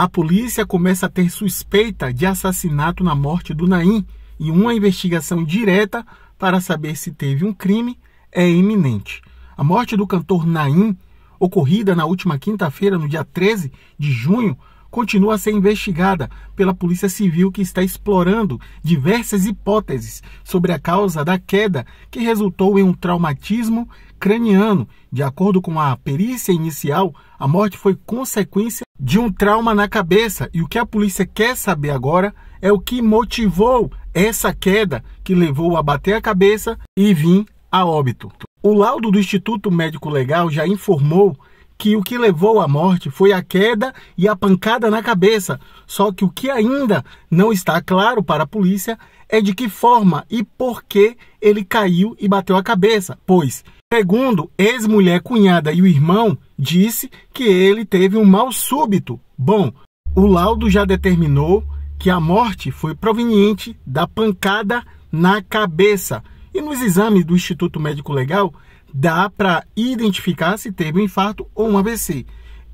A polícia começa a ter suspeita de assassinato na morte do Naim e uma investigação direta para saber se teve um crime é iminente. A morte do cantor Naim, ocorrida na última quinta-feira, no dia 13 de junho, continua a ser investigada pela Polícia Civil, que está explorando diversas hipóteses sobre a causa da queda que resultou em um traumatismo craniano. De acordo com a perícia inicial, a morte foi consequência de um trauma na cabeça e o que a polícia quer saber agora é o que motivou essa queda que levou a bater a cabeça e vir a óbito. O laudo do Instituto Médico Legal já informou que o que levou à morte foi a queda e a pancada na cabeça. Só que o que ainda não está claro para a polícia é de que forma e por que ele caiu e bateu a cabeça, pois, segundo ex-mulher, cunhada e o irmão, disse que ele teve um mal súbito. Bom, o laudo já determinou que a morte foi proveniente da pancada na cabeça. E nos exames do Instituto Médico Legal, dá para identificar se teve um infarto ou um AVC.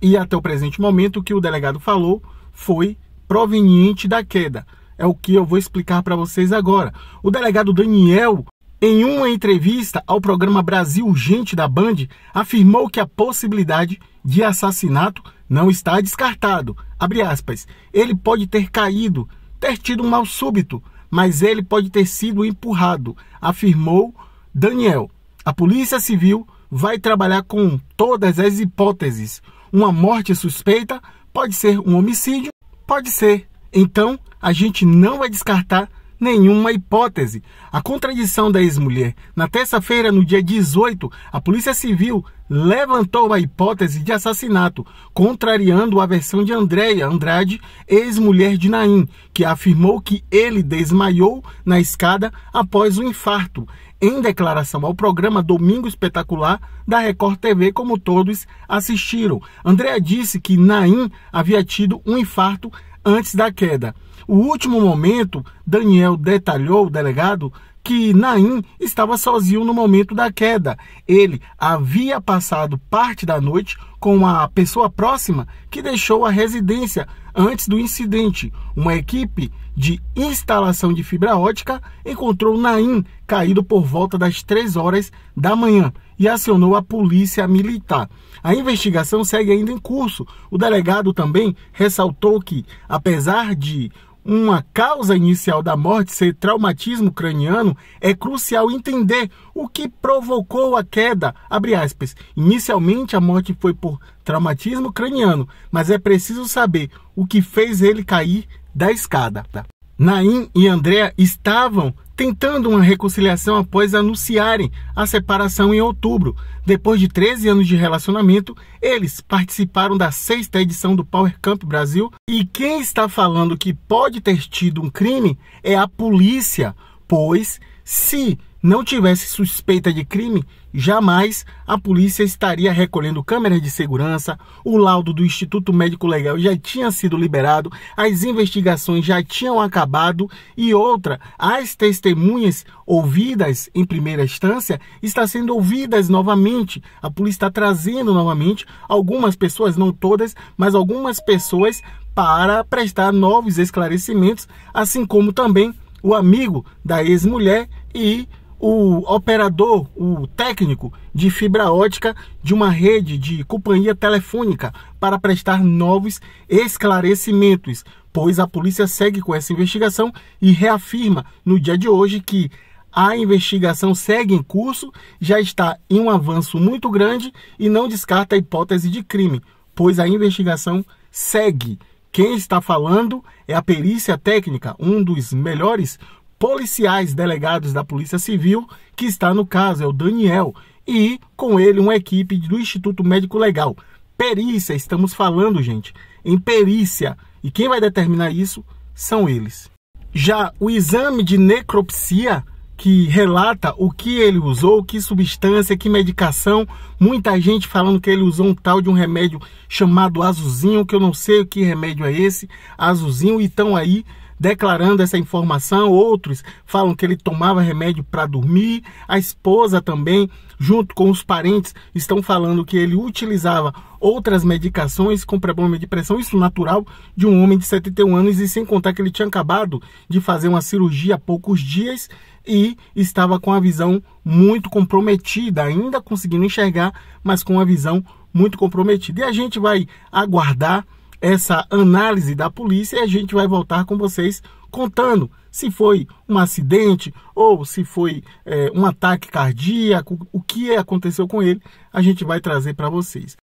E até o presente momento, o que o delegado falou foi proveniente da queda. É o que eu vou explicar para vocês agora. O delegado Daniel, em uma entrevista ao programa Brasil Urgente da Band, afirmou que a possibilidade de assassinato não está descartado. Abre aspas. Ele pode ter caído, ter tido um mal súbito, mas ele pode ter sido empurrado, afirmou Daniel. A Polícia Civil vai trabalhar com todas as hipóteses. Uma morte suspeita pode ser um homicídio, pode ser. Então, a gente não vai descartar nenhuma hipótese. A contradição da ex-mulher. Na terça-feira, no dia 18, a Polícia Civil levantou a hipótese de assassinato, contrariando a versão de Andréia Andrade, ex-mulher de Naim, que afirmou que ele desmaiou na escada após o um infarto. Em declaração ao programa Domingo Espetacular da Record TV, como todos assistiram, Andréa disse que Naim havia tido um infarto antes da queda. O último momento, Daniel detalhou o delegado que Naim estava sozinho no momento da queda. Ele havia passado parte da noite com a pessoa próxima que deixou a residência antes do incidente. Uma equipe de instalação de fibra ótica encontrou Naim caído por volta das 3 horas da manhã e acionou a polícia militar. A investigação segue ainda em curso. O delegado também ressaltou que, apesar de uma causa inicial da morte ser traumatismo craniano, é crucial entender o que provocou a queda. Inicialmente a morte foi por traumatismo craniano, mas é preciso saber o que fez ele cair da escada. Naim e André estavam tentando uma reconciliação após anunciarem a separação em outubro. Depois de 13 anos de relacionamento, eles participaram da sexta edição do Power Camp Brasil. E quem está falando que pode ter tido um crime é a polícia, pois se não tivesse suspeita de crime, jamais a polícia estaria recolhendo câmeras de segurança, o laudo do Instituto Médico Legal já tinha sido liberado, as investigações já tinham acabado e outra, as testemunhas ouvidas em primeira instância estão sendo ouvidas novamente. A polícia está trazendo novamente algumas pessoas, não todas, mas algumas pessoas para prestar novos esclarecimentos, assim como também o amigo da ex-mulher e o operador, o técnico de fibra ótica de uma rede de companhia telefônica para prestar novos esclarecimentos, pois a polícia segue com essa investigação e reafirma no dia de hoje que a investigação segue em curso, já está em um avanço muito grande e não descarta a hipótese de crime, pois a investigação segue. Quem está falando é a perícia técnica, um dos melhores policiais delegados da Polícia Civil, que está no caso, é o Daniel, e com ele uma equipe do Instituto Médico Legal. Perícia, estamos falando, gente, em perícia. E quem vai determinar isso são eles. Já o exame de necropsia, que relata o que ele usou, que substância, que medicação. Muita gente falando que ele usou um tal de um remédio chamado azuzinho, que eu não sei o que remédio é esse, azuzinho, e estão aí declarando essa informação, outros falam que ele tomava remédio para dormir, a esposa também, junto com os parentes, estão falando que ele utilizava outras medicações com problema de pressão, isso natural de um homem de 71 anos, e sem contar que ele tinha acabado de fazer uma cirurgia há poucos dias e estava com a visão muito comprometida, ainda conseguindo enxergar, mas com a visão muito comprometida. E a gente vai aguardar essa análise da polícia e a gente vai voltar com vocês contando se foi um acidente ou se foi é, um ataque cardíaco, o que aconteceu com ele, a gente vai trazer para vocês.